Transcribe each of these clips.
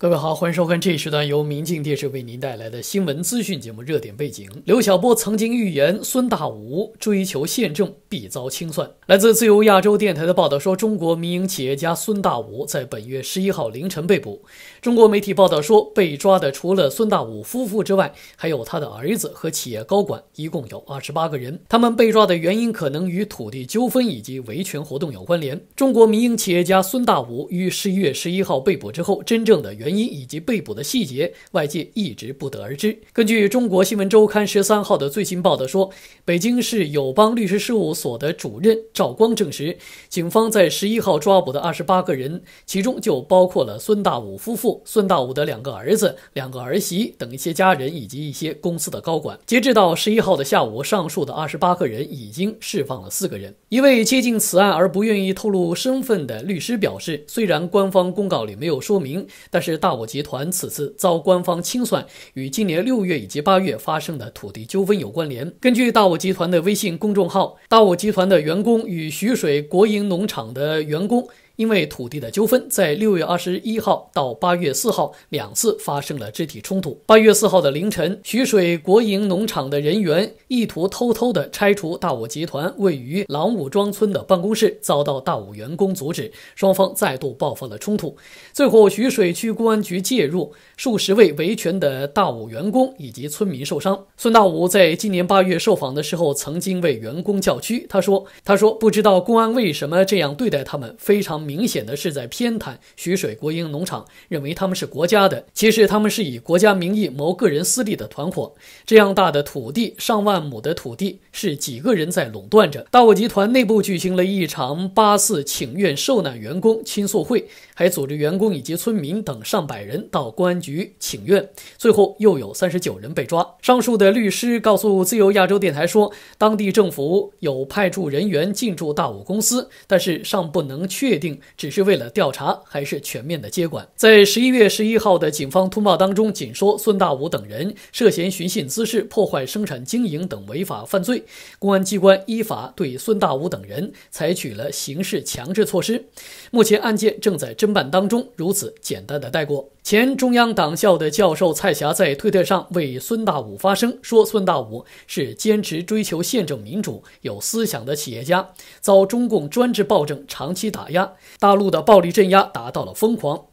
各位好，欢迎收看这一时段由民进电视为您带来的新闻资讯节目《热点背景》。刘晓波曾经预言孙大武追求宪政必遭清算。来自自由亚洲电台的报道说，中国民营企业家孙大武在本月十一号凌晨被捕。中国媒体报道说，被抓的除了孙大武夫妇之外，还有他的儿子和企业高管，一共有二十八个人。他们被抓的原因可能与土地纠纷以及维权活动有关联。中国民营企业家孙大武于十一月十一号被捕之后，真正的原。原因以及被捕的细节，外界一直不得而知。根据《中国新闻周刊》十三号的最新报道说，北京市友邦律师事务所的主任赵光证实，警方在十一号抓捕的二十八个人，其中就包括了孙大武夫妇、孙大武的两个儿子、两个儿媳等一些家人以及一些公司的高管。截至到十一号的下午，上述的二十八个人已经释放了四个人。一位接近此案而不愿意透露身份的律师表示，虽然官方公告里没有说明，但是。大我集团此次遭官方清算，与今年六月以及八月发生的土地纠纷有关联。根据大我集团的微信公众号，大我集团的员工与徐水国营农场的员工。因为土地的纠纷，在六月二十一号到八月四号两次发生了肢体冲突。八月四号的凌晨，徐水国营农场的人员意图偷偷的拆除大武集团位于郎武庄村的办公室，遭到大武员工阻止，双方再度爆发了冲突。最后，徐水区公安局介入，数十位维权的大武员工以及村民受伤。孙大武在今年八月受访的时候，曾经为员工叫屈，他说：“他说不知道公安为什么这样对待他们，非常。”明显的是在偏袒徐水国营农场，认为他们是国家的。其实他们是以国家名义谋个人私利的团伙。这样大的土地，上万亩的土地，是几个人在垄断着？大我集团内部举行了一场八四请愿受难员工倾诉会。还组织员工以及村民等上百人到公安局请愿，最后又有三十九人被抓。上述的律师告诉自由亚洲电台说，当地政府有派驻人员进驻大武公司，但是尚不能确定，只是为了调查还是全面的接管。在十一月十一号的警方通报当中，仅说孙大武等人涉嫌寻衅滋事、破坏生产经营等违法犯罪，公安机关依法对孙大武等人采取了刑事强制措施。目前案件正在侦。版当中如此简单的带过。前中央党校的教授蔡霞在推特上为孙大武发声，说孙大武是坚持追求宪政民主、有思想的企业家，遭中共专制暴政长期打压，大陆的暴力镇压达到了疯狂。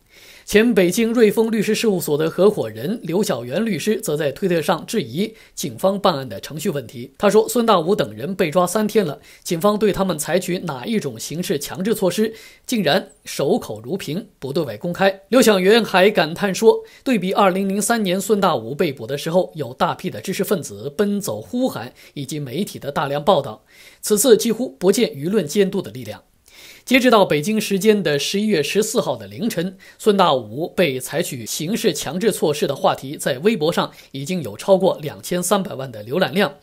前北京瑞丰律师事务所的合伙人刘晓原律师则在推特上质疑警方办案的程序问题。他说：“孙大武等人被抓三天了，警方对他们采取哪一种刑事强制措施，竟然守口如瓶，不对外公开。”刘晓原还感叹说：“对比2003年孙大武被捕的时候，有大批的知识分子奔走呼喊，以及媒体的大量报道，此次几乎不见舆论监督的力量。”截止到北京时间的十一月十四号的凌晨，孙大武被采取刑事强制措施的话题在微博上已经有超过两千三百万的浏览量，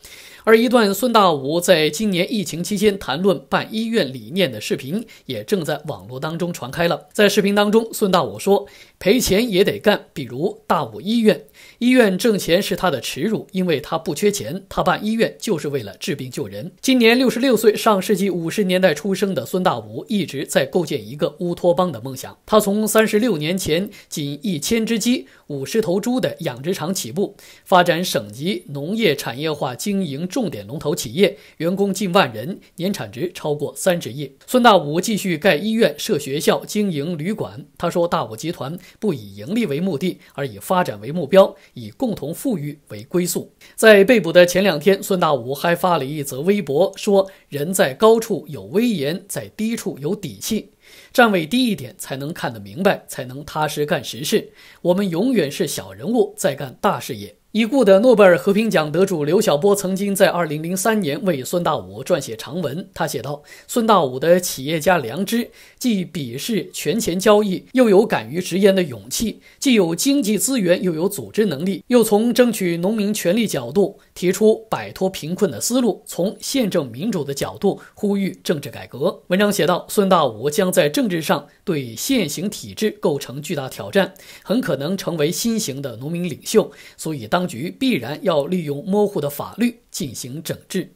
而一段孙大武在今年疫情期间谈论办医院理念的视频也正在网络当中传开了。在视频当中，孙大武说：“赔钱也得干，比如大武医院。”医院挣钱是他的耻辱，因为他不缺钱。他办医院就是为了治病救人。今年六十六岁，上世纪五十年代出生的孙大武一直在构建一个乌托邦的梦想。他从三十六年前仅一千只鸡、五十头猪的养殖场起步，发展省级农业产业化经营重点龙头企业，员工近万人，年产值超过三十亿。孙大武继续盖医院、设学校、经营旅馆。他说：“大武集团不以盈利为目的，而以发展为目标。”以共同富裕为归宿。在被捕的前两天，孙大武还发了一则微博，说：“人在高处有威严，在低处有底气，站位低一点才能看得明白，才能踏实干实事。我们永远是小人物，在干大事业。”已故的诺贝尔和平奖得主刘晓波曾经在2003年为孙大武撰写长文，他写道：“孙大武的企业家良知，既鄙视权钱交易，又有敢于直言的勇气；既有经济资源，又有组织能力，又从争取农民权利角度提出摆脱贫困的思路，从宪政民主的角度呼吁政治改革。”文章写道：“孙大武将在政治上对现行体制构成巨大挑战，很可能成为新型的农民领袖。”所以当。局必然要利用模糊的法律进行整治。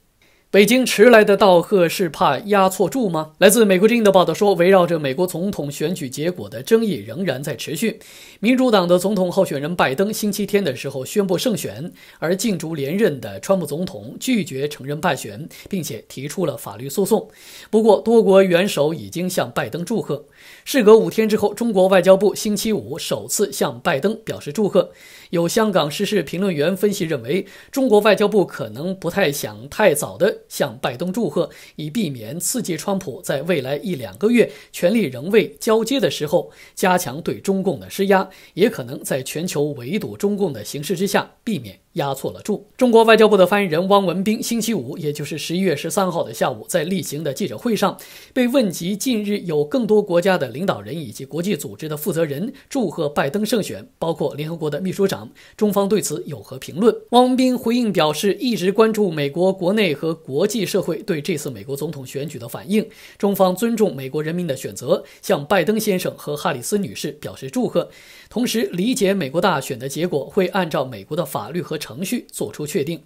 北京迟来的道贺是怕压错注吗？来自美国之音的报道说，围绕着美国总统选举结果的争议仍然在持续。民主党的总统候选人拜登星期天的时候宣布胜选，而竞逐连任的川普总统拒绝承认败选，并且提出了法律诉讼。不过，多国元首已经向拜登祝贺。事隔五天之后，中国外交部星期五首次向拜登表示祝贺。有香港时事评论员分析认为，中国外交部可能不太想太早的向拜登祝贺，以避免刺激川普在未来一两个月权力仍未交接的时候加强对中共的施压，也可能在全球围堵中共的形势之下避免。压错了注。中国外交部的发言人汪文斌星期五，也就是十一月十三号的下午，在例行的记者会上，被问及近日有更多国家的领导人以及国际组织的负责人祝贺拜登胜选，包括联合国的秘书长，中方对此有何评论？汪文斌回应表示，一直关注美国国内和国际社会对这次美国总统选举的反应，中方尊重美国人民的选择，向拜登先生和哈里斯女士表示祝贺，同时理解美国大选的结果会按照美国的法律和。程序做出确定。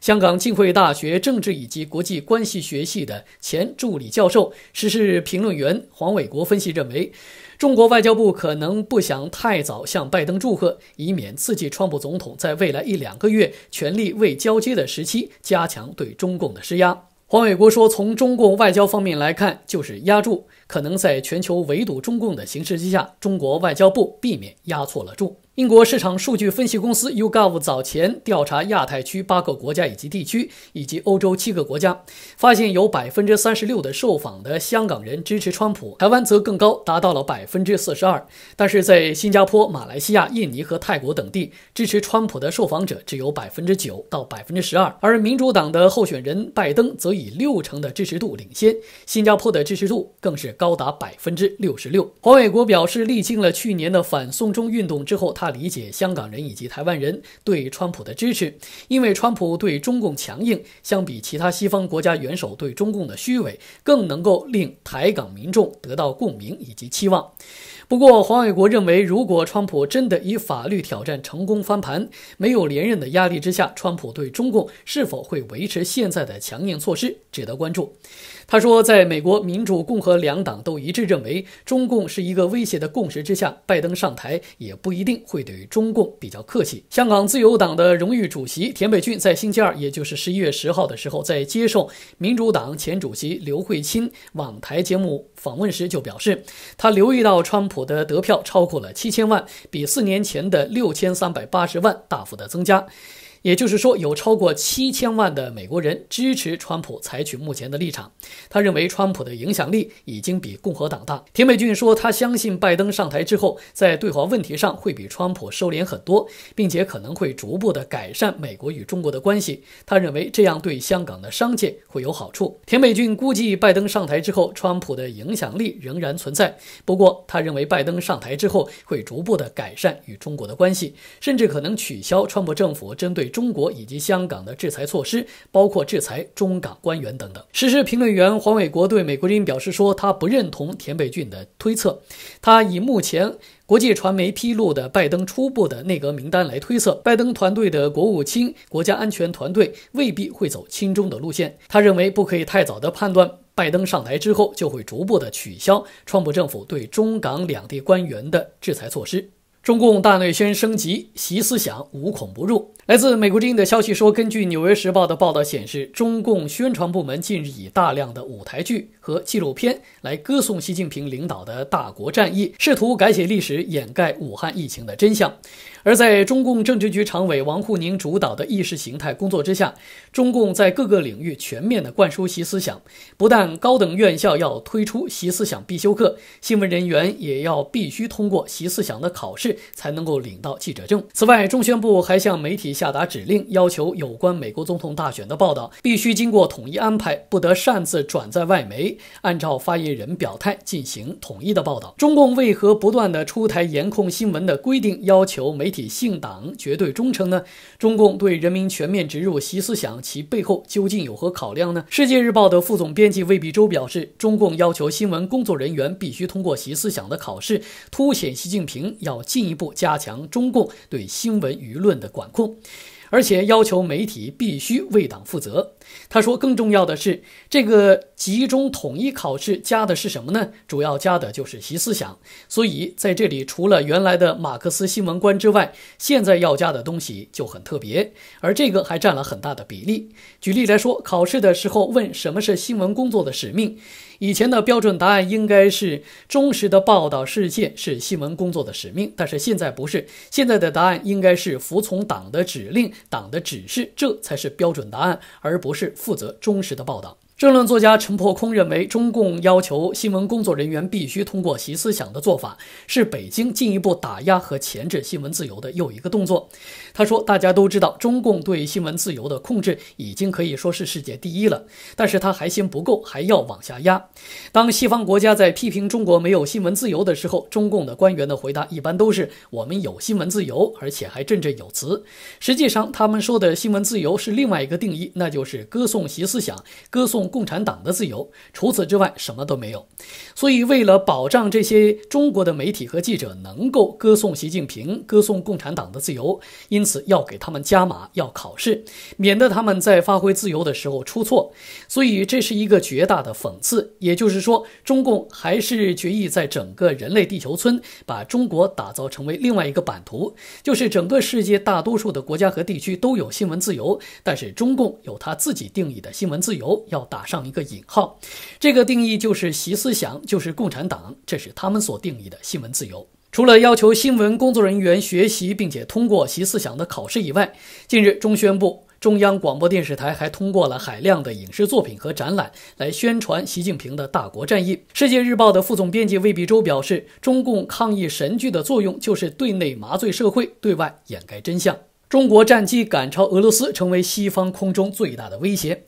香港浸会大学政治以及国际关系学系的前助理教授、时事评论员黄伟国分析认为，中国外交部可能不想太早向拜登祝贺，以免刺激川普总统在未来一两个月权力未交接的时期加强对中共的施压。黄伟国说：“从中共外交方面来看，就是压住，可能在全球围堵中共的形势之下，中国外交部避免压错了注。”英国市场数据分析公司 U Gov 早前调查亚太区八个国家以及地区，以及欧洲七个国家，发现有百分之三十六的受访的香港人支持川普，台湾则更高，达到了百分之四十二。但是在新加坡、马来西亚、印尼和泰国等地，支持川普的受访者只有百分之九到百分之十二，而民主党的候选人拜登则以六成的支持度领先，新加坡的支持度更是高达百分之六十六。黄伟国表示，历经了去年的反送中运动之后，他。他理解香港人以及台湾人对川普的支持，因为川普对中共强硬，相比其他西方国家元首对中共的虚伪，更能够令台港民众得到共鸣以及期望。不过，黄伟国认为，如果川普真的以法律挑战成功翻盘，没有连任的压力之下，川普对中共是否会维持现在的强硬措施，值得关注。他说，在美国民主、共和两党都一致认为中共是一个威胁的共识之下，拜登上台也不一定会对中共比较客气。香港自由党的荣誉主席田北俊在星期二，也就是十一月十号的时候，在接受民主党前主席刘慧卿网台节目访问时就表示，他留意到川普的得票超过了七千万，比四年前的六千三百八十万大幅的增加。也就是说，有超过七千万的美国人支持川普采取目前的立场。他认为川普的影响力已经比共和党大。田美俊说，他相信拜登上台之后，在对华问题上会比川普收敛很多，并且可能会逐步的改善美国与中国的关系。他认为这样对香港的商界会有好处。田美俊估计，拜登上台之后，川普的影响力仍然存在，不过他认为拜登上台之后会逐步的改善与中国的关系，甚至可能取消川普政府针对。中国以及香港的制裁措施，包括制裁中港官员等等。时事评论员黄伟国对美国之音表示说，他不认同田北俊的推测。他以目前国际传媒披露的拜登初步的内阁名单来推测，拜登团队的国务卿、国家安全团队未必会走亲中的路线。他认为，不可以太早的判断，拜登上台之后就会逐步的取消川普政府对中港两地官员的制裁措施。中共大内宣升级，习思想无孔不入。来自美国之音的消息说，根据《纽约时报》的报道显示，中共宣传部门近日以大量的舞台剧和纪录片来歌颂习近平领导的大国战役，试图改写历史，掩盖武汉疫情的真相。而在中共政治局常委王沪宁主导的意识形态工作之下，中共在各个领域全面的灌输习思想。不但高等院校要推出习思想必修课，新闻人员也要必须通过习思想的考试才能够领到记者证。此外，中宣部还向媒体下达指令，要求有关美国总统大选的报道必须经过统一安排，不得擅自转载外媒，按照发言人表态进行统一的报道。中共为何不断的出台严控新闻的规定，要求媒？体？体信党绝对忠诚呢？中共对人民全面植入习思想，其背后究竟有何考量呢？世界日报的副总编辑魏碧周表示，中共要求新闻工作人员必须通过习思想的考试，凸显习近平要进一步加强中共对新闻舆论的管控。而且要求媒体必须为党负责。他说，更重要的是，这个集中统一考试加的是什么呢？主要加的就是习思想。所以在这里，除了原来的马克思新闻观之外，现在要加的东西就很特别，而这个还占了很大的比例。举例来说，考试的时候问什么是新闻工作的使命。以前的标准答案应该是忠实的报道事件是新闻工作的使命，但是现在不是。现在的答案应该是服从党的指令、党的指示，这才是标准答案，而不是负责忠实的报道。政论作家陈破空认为，中共要求新闻工作人员必须通过习思想的做法，是北京进一步打压和钳制新闻自由的又一个动作。他说：“大家都知道，中共对新闻自由的控制已经可以说是世界第一了，但是他还嫌不够，还要往下压。当西方国家在批评中国没有新闻自由的时候，中共的官员的回答一般都是‘我们有新闻自由’，而且还振振有词。实际上，他们说的新闻自由是另外一个定义，那就是歌颂习思想，歌颂。”共产党的自由，除此之外什么都没有。所以，为了保障这些中国的媒体和记者能够歌颂习近平、歌颂共产党的自由，因此要给他们加码，要考试，免得他们在发挥自由的时候出错。所以，这是一个绝大的讽刺。也就是说，中共还是决意在整个人类地球村，把中国打造成为另外一个版图，就是整个世界大多数的国家和地区都有新闻自由，但是中共有他自己定义的新闻自由要打。上一个引号，这个定义就是习思想，就是共产党，这是他们所定义的新闻自由。除了要求新闻工作人员学习并且通过习思想的考试以外，近日中宣部、中央广播电视台还通过了海量的影视作品和展览来宣传习近平的大国战役。世界日报的副总编辑魏必洲表示，中共抗疫神剧的作用就是对内麻醉社会，对外掩盖真相。中国战机赶超俄罗斯，成为西方空中最大的威胁。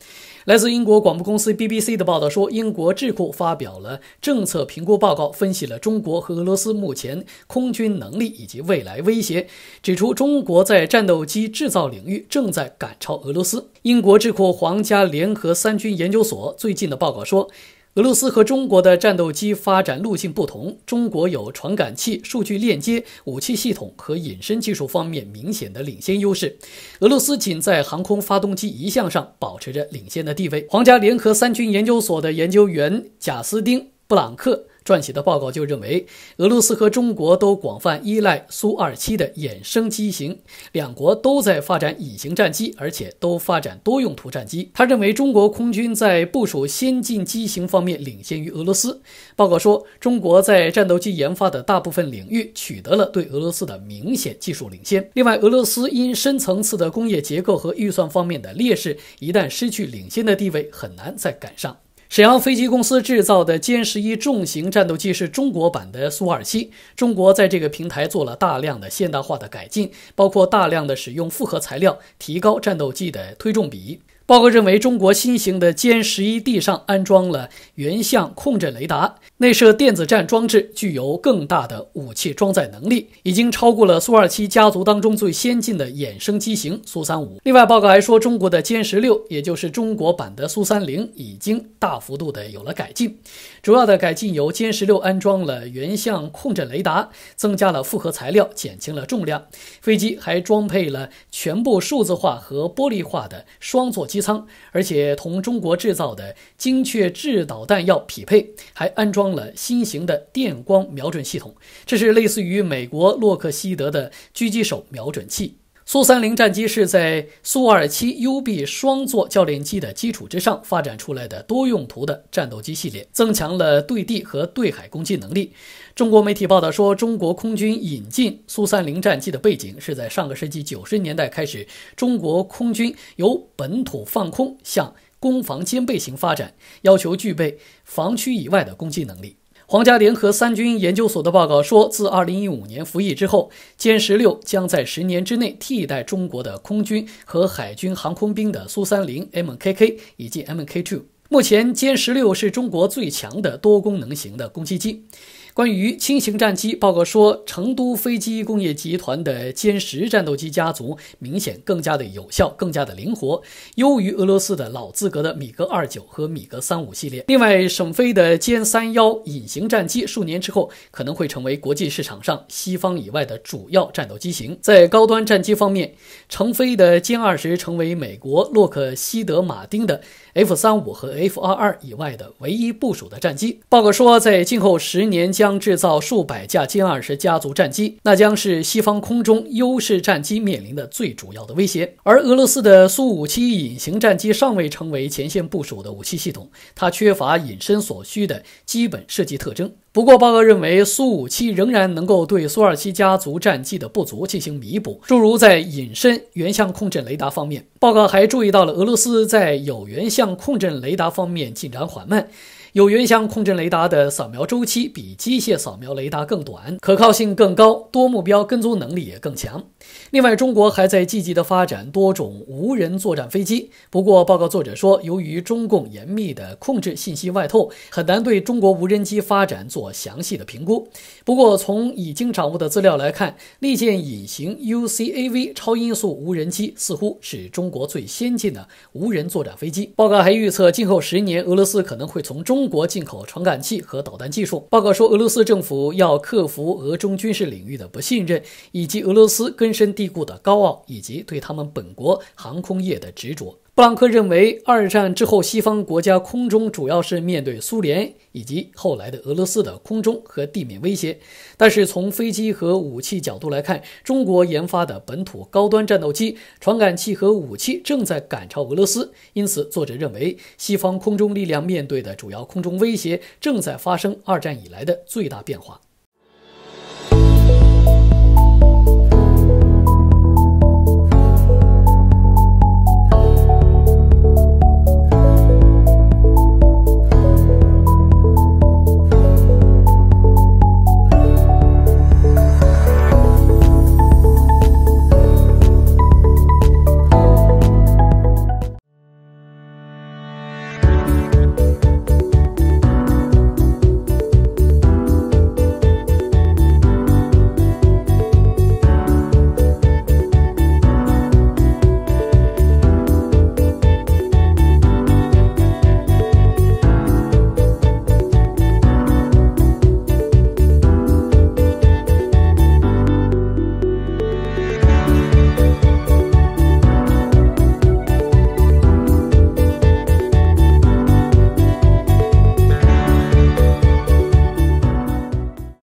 来自英国广播公司 BBC 的报道说，英国智库发表了政策评估报告，分析了中国和俄罗斯目前空军能力以及未来威胁，指出中国在战斗机制造领域正在赶超俄罗斯。英国智库皇家联合三军研究所最近的报告说。俄罗斯和中国的战斗机发展路径不同，中国有传感器、数据链接、武器系统和隐身技术方面明显的领先优势，俄罗斯仅在航空发动机一项上保持着领先的地位。皇家联合三军研究所的研究员贾斯汀·布朗克。撰写的报告就认为，俄罗斯和中国都广泛依赖苏 -27 的衍生机型，两国都在发展隐形战机，而且都发展多用途战机。他认为，中国空军在部署先进机型方面领先于俄罗斯。报告说，中国在战斗机研发的大部分领域取得了对俄罗斯的明显技术领先。另外，俄罗斯因深层次的工业结构和预算方面的劣势，一旦失去领先的地位，很难再赶上。沈阳飞机公司制造的歼十一重型战斗机是中国版的苏 -27。中国在这个平台做了大量的现代化的改进，包括大量的使用复合材料，提高战斗机的推重比。报告认为，中国新型的歼十一 D 上安装了原相控制雷达。内设电子战装置，具有更大的武器装载能力，已经超过了苏二七家族当中最先进的衍生机型苏三五。另外，报告还说，中国的歼十六，也就是中国版的苏三零，已经大幅度的有了改进。主要的改进由歼十六安装了原向控阵雷达，增加了复合材料，减轻了重量。飞机还装配了全部数字化和玻璃化的双座机舱，而且同中国制造的精确制导弹药匹配，还安装。装了新型的电光瞄准系统，这是类似于美国洛克希德的狙击手瞄准器。苏三零战机是在苏二七 UB 双座教练机的基础之上发展出来的多用途的战斗机系列，增强了对地和对海攻击能力。中国媒体报道说，中国空军引进苏三零战机的背景是在上个世纪九十年代开始，中国空军由本土放空向。攻防兼备型发展要求具备防区以外的攻击能力。皇家联合三军研究所的报告说，自2015年服役之后，歼十六将在十年之内替代中国的空军和海军航空兵的苏三零 M K K 以及 M K two。目前，歼十六是中国最强的多功能型的攻击机。关于轻型战机，报告说，成都飞机工业集团的歼十战斗机家族明显更加的有效，更加的灵活，优于俄罗斯的老资格的米格二九和米格三五系列。另外，沈飞的歼三幺隐形战机，数年之后可能会成为国际市场上西方以外的主要战斗机型。在高端战机方面，成飞的歼二十成为美国洛克希德马丁的 F 三五和 F 二二以外的唯一部署的战机。报告说，在今后十年将将制造数百架歼二十家族战机，那将是西方空中优势战机面临的最主要的威胁。而俄罗斯的苏五七隐形战机尚未成为前线部署的武器系统，它缺乏隐身所需的基本设计特征。不过，报告认为苏五七仍然能够对苏二七家族战机的不足进行弥补，诸如在隐身、原向控阵雷达方面。报告还注意到了俄罗斯在有源相控阵雷达方面进展缓慢。有源相控阵雷达的扫描周期比机械扫描雷达更短，可靠性更高，多目标跟踪能力也更强。另外，中国还在积极的发展多种无人作战飞机。不过，报告作者说，由于中共严密的控制信息外透，很难对中国无人机发展做详细的评估。不过，从已经掌握的资料来看，利剑隐形 UCAV 超音速无人机似乎是中国最先进的无人作战飞机。报告还预测，今后十年俄罗斯可能会从中。国进口传感器和导弹技术。报告说，俄罗斯政府要克服俄中军事领域的不信任，以及俄罗斯根深蒂固的高傲，以及对他们本国航空业的执着。布朗克认为，二战之后，西方国家空中主要是面对苏联以及后来的俄罗斯的空中和地面威胁。但是，从飞机和武器角度来看，中国研发的本土高端战斗机、传感器和武器正在赶超俄罗斯。因此，作者认为，西方空中力量面对的主要空中威胁正在发生二战以来的最大变化。